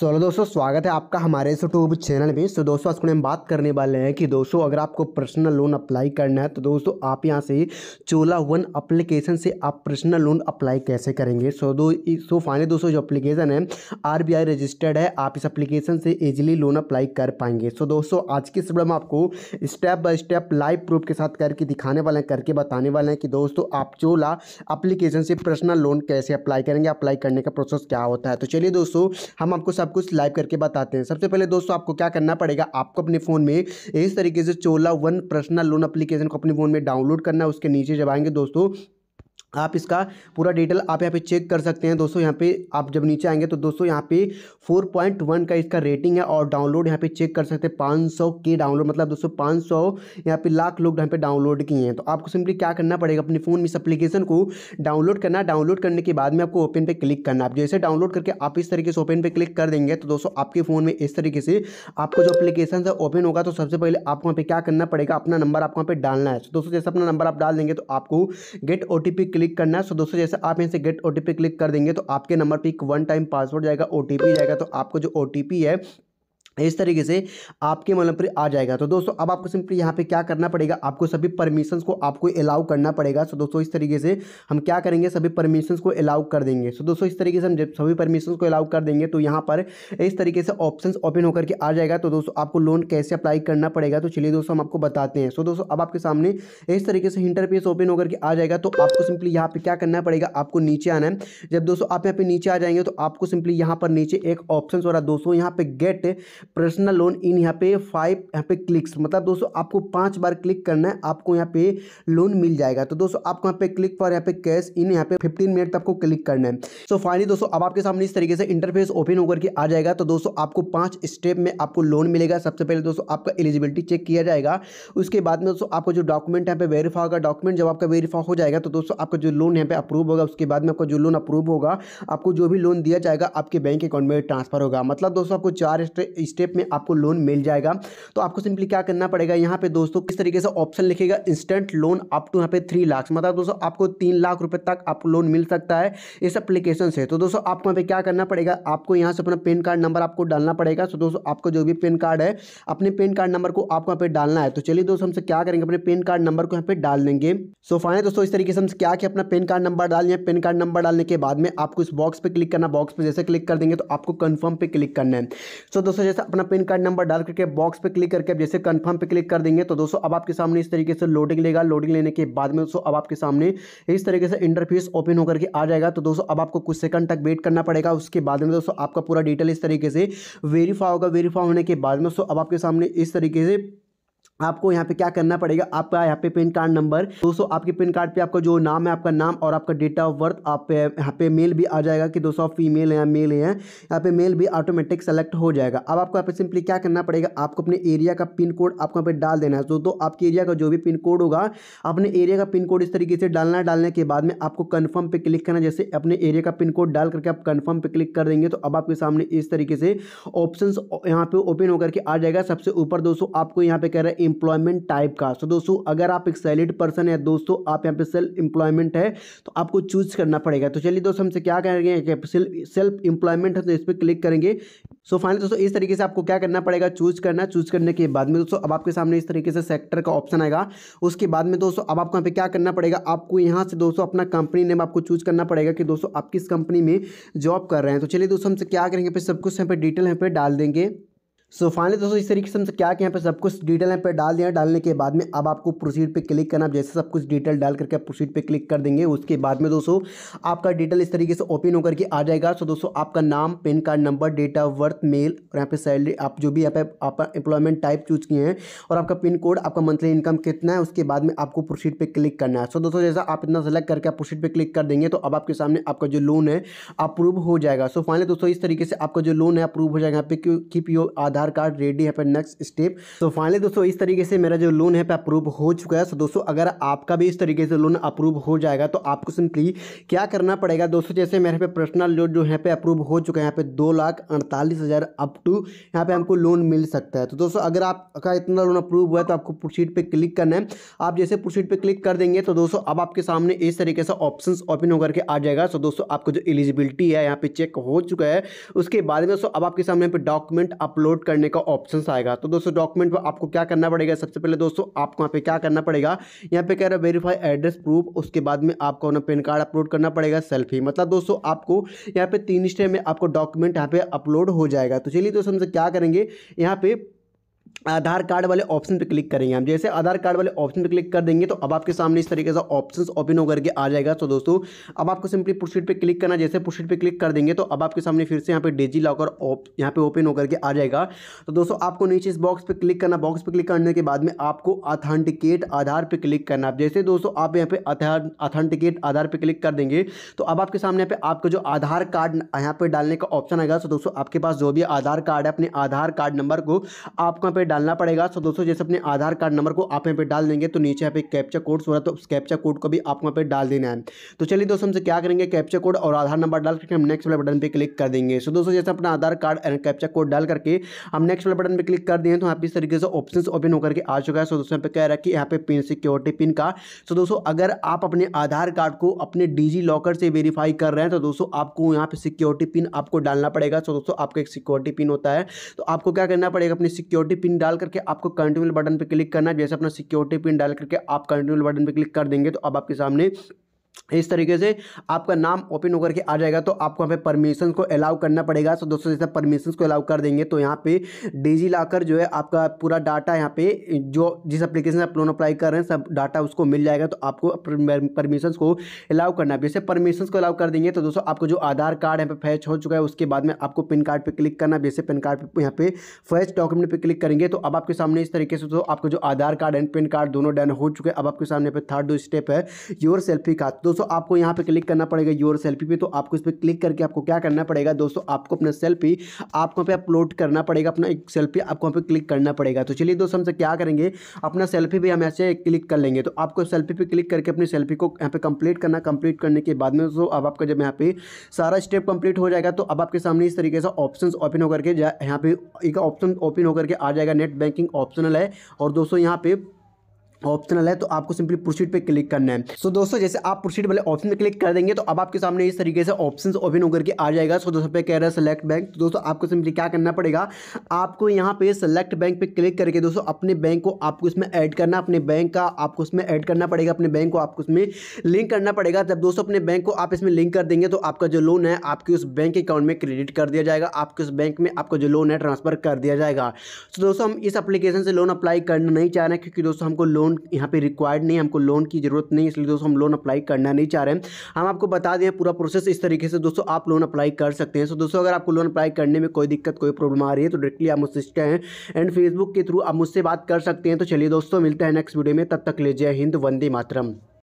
solo दोस्तों स्वागत है आपका हमारे इस यूट्यूब चैनल में सो दोस्तों आज हम बात करने वाले हैं कि दोस्तों अगर आपको पर्सनल लोन अप्लाई करना है तो दोस्तों आप यहाँ से चोला वन अप्लीकेशन से आप पर्सनल लोन अप्लाई कैसे करेंगे सो दो सो फाइनली दोस्तों जो अप्लीकेशन है आर रजिस्टर्ड है आप इस अप्लीकेशन से ईजिली लोन अप्लाई कर पाएंगे सो दोस्तों आज की इस वीडियो में आपको step by step live proof के साथ करके दिखाने वाले हैं करके बताने वाले हैं कि दोस्तों आप चोला अप्लीकेशन से पर्सनल लोन कैसे अप्लाई करेंगे अप्लाई करने का प्रोसेस क्या होता है तो चलिए दोस्तों हम आपको सब सब कुछ लाइव करके बताते हैं सबसे पहले दोस्तों आपको क्या करना पड़ेगा आपको अपने फ़ोन में इस तरीके से Chola one personal loan application को अपने फ़ोन में डाउनलोड करना है उसके नीचे जब आएंगे दोस्तों आप इसका पूरा डिटेल आप यहाँ पे चेक कर सकते हैं दोस्तों यहाँ पे आप जब नीचे आएंगे तो दोस्तों यहाँ पे 4.1 का इसका रेटिंग है और डाउनलोड यहाँ पे चेक कर सकते हैं 500 के डाउनलोड मतलब दोस्तों 500 सौ यहाँ पे लाख लोग यहाँ पे डाउनलोड किए हैं तो आपको सिंपली क्या करना पड़ेगा अपने फ़ोन में इस अपलीकेशन को डाउनलोड करना डाउनलोड करने के बाद में आपको ओपन पर क्लिक करना आप जैसे डाउनलोड करके आप इस तरीके से ओपन पर क्लिक कर देंगे तो दोस्तों आपके फ़ोन में इस तरीके से आपको जो अपलीकेशन है ओपन होगा तो सबसे पहले आपको वहाँ पे क्या करना पड़ेगा अपना नंबर आपको वहाँ पे डालना है तो दोस्तों जैसे अपना नंबर आप डाल देंगे तो आपको गेट ओ क्लिक क्लिक करना है सो दोस्तों जैसे आप यहाँ से गेट ओ क्लिक कर देंगे तो आपके नंबर पर एक वन टाइम पासवर्ड जाएगा ओ जाएगा तो आपको जो ओ है इस तरीके से आपके मतलब पर आ जाएगा तो दोस्तों अब आपको सिंपली यहाँ पे क्या करना पड़ेगा आपको सभी परमिशंस को आपको अलाउ करना पड़ेगा सो तो दोस्तों इस तरीके से हम क्या करेंगे सभी परमिशंस को अलाउ कर देंगे सो तो दोस्तों इस तरीके से हम जब सभी परमिशंस को अलाउ कर देंगे तो यहाँ पर इस तरीके से ऑप्शन ओपन होकर के आ जाएगा तो दोस्तों आपको लोन कैसे अप्लाई करना पड़ेगा तो चलिए दोस्तों हम आपको बताते हैं सो तो दोस्तों अब आपके सामने इस तरीके से इंटरपेस ओपन होकर के आ जाएगा तो आपको सिंपली यहाँ पर क्या करना पड़ेगा आपको नीचे आना है जब दोस्तों आप यहाँ पर नीचे आ जाएंगे तो आपको सिंपली यहाँ पर नीचे एक ऑप्शन हो रहा दोस्तों यहाँ पर गेट पर्सनल लोन इन यहाँ पे फाइव यहाँ पे क्लिक्स मतलब दोस्तों आपको पाँच बार क्लिक करना है आपको यहाँ पे लोन मिल जाएगा तो दोस्तों आपको यहाँ पे क्लिक फॉर यहाँ पे कैश इन यहाँ पे फिफ्टीन मिनट तक आपको क्लिक करना है सो so, फाइनली दोस्तों अब आपके सामने इस तरीके से इंटरफेस ओपन होकर के आ जाएगा तो दोस्तों आपको पाँच स्टेप में आपको लोन मिलेगा सबसे पहले दोस्तों आपका एलिजिबिलिटी चेक किया जाएगा उसके बाद में दोस्तों आपको जो डॉक्यूमेंट यहाँ पे वेरीफाई होगा डॉक्यूमेंट जब आपका वेरीफाई हो जाएगा तो दोस्तों आपका जो लोन यहाँ पे अप्रूव होगा उसके बाद में आपका जो लोन अप्रूव होगा आपको जो भी लोन दिया जाएगा आपके बैंक अकाउंट में ट्रांसफर होगा मतलब दोस्तों आपको चार स्टेप स्टेप में आपको लोन मिल जाएगा तो आपको सिंपली क्या करना पड़ेगा यहाँ पे दोस्तों किस तरीके से ऑप्शन लिखेगा इंस्टेंट लोन अप टू यहाँ पे थ्री लाख मतलब दोस्तों आपको तीन लाख रुपये तक आपको लोन मिल सकता है इस अप्लीकेशन से तो दोस्तों आपको यहाँ पे क्या करना पड़ेगा आपको यहाँ से अपना पेन कार्ड नंबर आपको डालना पड़ेगा तो दोस्तों आपको जो भी पेन कार्ड है अपने पेन कार्ड नंबर को आपको यहाँ पे डालना है तो चलिए दोस्तों हमसे क्या करेंगे अपने पेन कार्ड नंबर को यहाँ पे डाल देंगे सो फाइनल दोस्तों इस तरीके से हमसे क्या कि अपना पेन कार्ड नंबर डाल दिया पेन कार्ड नंबर डालने के बाद में आपको इस बॉक्स पर क्लिक करना बॉक्स पर जैसे क्लिक कर देंगे तो आपको कन्फर्म पर क्लिक करना है सो दोस्तों जैसे अपना पिन कार्ड नंबर डाल करके बॉक्स पे क्लिक करके जैसे कन्फर्म पे क्लिक कर देंगे तो दोस्तों अब आपके सामने इस तरीके से लोडिंग लेगा लोडिंग लेने के बाद में दोस्तों अब आपके सामने इस तरीके से इंटरफेस ओपन होकर के आ जाएगा तो दोस्तों अब आपको कुछ सेकंड तक वेट करना पड़ेगा उसके बाद में दोस्तों आपका पूरा डिटेल इस तरीके से वेरीफाई होगा वेरीफाई होने के बाद में दोस्तों अब आपके सामने इस तरीके से आपको यहाँ पे क्या करना पड़ेगा आपका यहाँ पे पेन कार्ड नंबर दोस्तों आपके पिन कार्ड पे आपका जो नाम है आपका नाम और आपका डेट ऑफ बर्थ आप पे यहाँ पे मेल भी आ जाएगा कि दोस्तों आप फीमेल हैं या मेल हैं यहाँ पे मेल भी ऑटोमेटिक सेलेक्ट हो जाएगा अब आपको यहाँ पे सिंपली क्या करना पड़ेगा आपको अपने एरिया का पिन कोड आपको यहाँ पे डाल देना है दोस्तों तो आपके एरिया का जो भी पिन कोड होगा अपने एरिया का पिन कोड इस तरीके से डालना डालने के बाद में आपको कन्फर्म पर क्लिक करना जैसे अपने एरिया का पिन कोड डाल करके आप कन्फर्म पे क्लिक कर देंगे तो अब आपके सामने इस तरीके से ऑप्शन यहाँ पे ओपन होकर के आ जाएगा सबसे ऊपर दोस्तों आपको यहाँ पे कह रहे हैं एम्प्लॉयमेंट टाइप का तो दोस्तों अगर आप एक सैलिड पर्सन है दोस्तों आप यहाँ पे सेल्फ एम्प्लॉयमेंट है तो आपको चूज करना पड़ेगा तो चलिए दोस्तों हमसे क्या करेंगे सेल्फ एम्प्लॉयमेंट है तो इस पर क्लिक करेंगे सो so, फाइनली दोस्तों इस तरीके से आपको क्या करना पड़ेगा चूज करना चूज करने के बाद में दोस्तों अब आपके सामने इस तरीके से सेक्टर का ऑप्शन आएगा उसके बाद में दोस्तों अब आपको यहाँ पे क्या करना पड़ेगा आपको यहाँ से दोस्तों अपना कंपनी नेम आपको चूज करना पड़ेगा कि दोस्तों आप किस कंपनी में जॉब कर रहे हैं तो चलिए दोस्तों हमसे क्या करेंगे सब कुछ यहाँ पर डिटेल यहाँ पर डाल देंगे सो so, फाइनली दोस्तों इस तरीके से हमसे क्या यहाँ पे सब कुछ डिटेल यहाँ पे डाल दिया डालने के बाद में अब आपको प्रोसीड पे क्लिक करना जैसे सब कुछ डिटेल डाल करके आप प्रोसीड पे क्लिक कर देंगे उसके बाद में दोस्तों आपका डिटेल इस तरीके से ओपन होकर के आ जाएगा सो so, दोस्तों आपका नाम PAN card number date of birth mail और यहाँ पे सैलरी आप जो भी यहाँ पे आप एम्प्लॉयमेंट टाइप चूज किए हैं और आपका पिन कोड आपका मंथली इनकम कितना है उसके बाद में आपको प्रोसीड पर क्लिक करना है सो दोस्तों जैसा आप इतना सेलेक्ट करके आप प्रोसीड पर क्लिक कर देंगे तो अब आपके सामने आपका जो लोन है अप्रूव हो जाएगा सो फाइनली दोस्तों इस तरीके से आपका जो लोन है अप्रूव हो जाएगा यहाँ पे keep your Aadhaar Aadhaar card ready है नेक्स्ट स्टेप तो फाइनली दोस्तों इस तरीके से मेरा जो लोन है अप्रूव हो चुका है सो दोस्तों अगर आपका भी इस तरीके से लोन अप्रूव हो जाएगा तो आपको सिंपली क्या करना पड़ेगा दोस्तों जैसे मेरे पे पर्सनल लोन जो है पे अप्रूव हो चुका है यहाँ पे दो लाख अड़तालीस हज़ार अप टू यहाँ पे हमको लोन मिल सकता है तो दोस्तों अगर आपका इतना लोन अप्रूव हुआ है तो आपको प्रोसीड पे क्लिक करना है आप जैसे प्रोसीड पे क्लिक कर देंगे तो दोस्तों अब आपके सामने इस तरीके से ऑप्शन ओपन होकर के आ जाएगा सो दोस्तों आपको जो एलिजिबिलिटी है यहाँ पे चेक हो चुका है उसके बाद में दोस्तों अब आपके सामने पर डॉक्यूमेंट अपलोड करने का ऑप्शन आएगा तो दोस्तों डॉक्यूमेंट पर आपको क्या करना पड़ेगा सबसे पहले दोस्तों आपको यहाँ पे क्या करना पड़ेगा यहाँ पे कह रहा है वेरीफाई एड्रेस प्रूफ उसके बाद में आपको अपना पेन कार्ड अपलोड करना पड़ेगा सेल्फी मतलब दोस्तों आपको यहाँ पे तीन स्टेप में आपको डॉक्यूमेंट यहाँ पे अपलोड हो जाएगा तो चलिए दोस्तों हमसे क्या करेंगे यहाँ पे आधार कार्ड वाले ऑप्शन पर क्लिक करेंगे हम जैसे आधार कार्ड वाले ऑप्शन पर क्लिक कर देंगे तो अब आपके सामने इस तरीके से ऑप्शन ओपन होकर के आ जाएगा तो दोस्तों अब आपको सिंपली पुरशीट पे क्लिक करना जैसे पुरशीट पे क्लिक कर देंगे तो अब आपके सामने फिर से यहाँ पे डिजी लॉकर यहाँ पे ओपन होकर के आ जाएगा तो दोस्तों आपको नीचे इस बॉक्स पर क्लिक करना बॉक्स पर क्लिक करने के बाद में आपको अथेंटिकेट आधार पर क्लिक करना जैसे दोस्तों आप यहाँ पे अथेंटिकेट आधार पर क्लिक कर देंगे तो अब आपके सामने यहाँ पे आपका जो आधार कार्ड यहाँ पे डालने का ऑप्शन आएगा तो दोस्तों आपके पास जो भी आधार कार्ड है अपने आधार कार्ड नंबर को आपको यहाँ पे डालना पड़ेगा सो दोस्तों जैसे अपने आधार कार्ड नंबर को आप यहाँ पे डाल देंगे तो नीचे यहाँ पे कैप्चा कोड हो रहा तो उस कैप्चा कोड को भी आपको यहाँ पे डाल देना है तो चलिए दोस्तों हमसे क्या करेंगे कैप्चा कोड और आधार नंबर डाल करके हम नेक्स्ट वाले बटन पर क्लिक कर देंगे सो दोस्तों जैसे अपना Aadhaar card and captcha code डाल करके हम नेक्स्ट वाले बटन पर क्लिक कर दें तो यहाँ इस तरीके से ऑप्शन ओपन होकर के आ चुका है सो दोस्तों यहाँ पे कह रहा है कि यहाँ पे पिन सिक्योरिटी पिन का सो दोस्तों अगर आप अपने आधार कार्ड को अपने डिजी लॉकर से वेरीफाई कर रहे हैं तो दोस्तों आपको यहाँ पे सिक्योरिटी पिन आपको डालना पड़ेगा सो दोस्तों आपका एक सिक्योरिटी पिन होता है तो आपको क्या करना पड़ेगा अपनी सिक्योरिटी पिन डाल करके आपको कंटिन्यूल बटन पर क्लिक करना है जैसे अपना सिक्योरिटी पिन डाल करके आप कंटिन्यूल बटन पर क्लिक कर देंगे तो अब आपके सामने इस तरीके से आपका नाम ओपन होकर के आ जाएगा तो आपको हमें परमिशन को अलाउ करना पड़ेगा तो दोस्तों जैसे परमिशन को अलाउ कर देंगे तो यहाँ पे डिजी लाकर जो है आपका पूरा डाटा यहाँ पे जो जिस एप्लीकेशन आप लोन अप्लाई कर रहे हैं सब डाटा उसको मिल जाएगा तो आपको परमिशन को अलाउ करना है जैसे परमिशन को अलाउ कर देंगे तो दोस्तों आपको जो आधार कार्ड यहाँ पर फैच हो चुका है उसके बाद में आपको पिन कार्ड पर क्लिक करना जैसे पिन कार्ड पर यहाँ पे फैच डॉक्यूमेंट पर क्लिक करेंगे तो अब आपके सामने इस तरीके से तो आपका जो Aadhaar card and pin card दोनों डन हो चुके हैं अब आपके सामने पर थर्ड स्टेप है योर सेल्फी का दोस्तों आपको यहाँ पे क्लिक करना पड़ेगा योर सेल्फी पे तो आपको इस पर क्लिक करके आपको क्या करना पड़ेगा दोस्तों आपको अपना सेल्फी आपको पे अपलोड करना पड़ेगा अपना एक सेल्फी आपको वहाँ पे क्लिक करना पड़ेगा तो चलिए दोस्तों हमसे क्या करेंगे अपना सेल्फी भी हम ऐसे क्लिक कर लेंगे तो आपको सेल्फी पर क्लिक करके अपनी सेल्फी को यहाँ पे कंप्लीट करना कंप्लीट करने के बाद में दोस्तों अब आपका जब यहाँ पे सारा स्टेप कंप्लीट हो जाएगा तो अब आपके सामने इस तरीके से ऑप्शन ओपन होकर के यहाँ पे एक ऑप्शन ओपन होकर के आ जाएगा नेट बैंकिंग ऑप्शनल है और दोस्तों यहाँ पे ऑप्शनल है तो आपको सिंपली प्रोसीड पे क्लिक करना है सो so, दोस्तों जैसे आप प्रोसीड वाले ऑप्शन पे क्लिक कर देंगे तो अब आपके सामने इस तरीके से ऑप्शंस ओपन होकर के आ जाएगा सो so, दोस्तों पे कह रहा है सेलेक्ट बैंक तो दोस्तों आपको सिंपली क्या करना पड़ेगा आपको यहाँ पे सेलेक्ट बैंक पे क्लिक करके दोस्तों अपने बैंक को आपको इसमें ऐड करना अपने बैंक का आपको उसमें ऐड करना पड़ेगा अपने बैंक को आपको उसमें लिंक करना पड़ेगा जब दोस्तों अपने बैंक को आप इसमें लिंक कर देंगे तो आपका जो लोन है आपके उस बैंक अकाउंट में क्रेडिट कर दिया जाएगा आपके उस बैंक में आपका जो लोन है ट्रांसफर कर दिया जाएगा सो दोस्तों हम इस अप्लीकेशन से लोन अप्लाई करना नहीं चाह रहे हैं क्योंकि दोस्तों हमको लोन लोन यहाँ पे रिक्वायर्ड नहीं हमको लोन की ज़रूरत नहीं इसलिए दोस्तों हम लोन अप्लाई करना नहीं चाह रहे हैं हम आपको बता दें पूरा प्रोसेस इस तरीके से दोस्तों आप लोन अप्लाई कर सकते हैं सो दोस्तों अगर आपको लोन अप्लाई करने में कोई दिक्कत कोई प्रॉब्लम आ रही है तो डायरेक्टली आप मुझसे हैं एंड फेसबुक के थ्रू आप मुझसे बात कर सकते हैं तो चलिए दोस्तों मिलते हैं नेक्स्ट वीडियो में तब तक ले जय हिंद वंदे मातरम